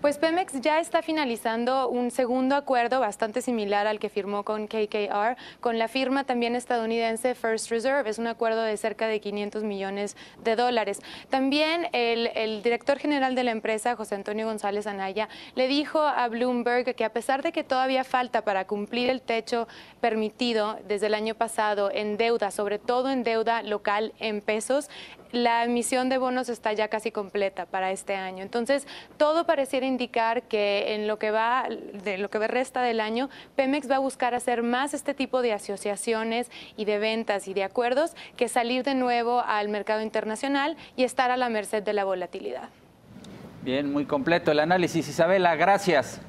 Pues Pemex ya está finalizando un segundo acuerdo bastante similar al que firmó con KKR, con la firma también estadounidense First Reserve. Es un acuerdo de cerca de 500 millones de dólares. También el, director general de la empresa, José Antonio González Anaya, le dijo a Bloomberg que a pesar de que todavía falta para cumplir el techo permitido desde el año pasado en deuda, sobre todo en deuda local en pesos, la emisión de bonos está ya casi completa para este año. Entonces, todo pareciera indicar que en lo que va, de lo que resta del año, Pemex va a buscar hacer más este tipo de asociaciones y de ventas y de acuerdos que salir de nuevo al mercado internacional y estar a la merced de la volatilidad. Bien, muy completo el análisis. Isabela, gracias.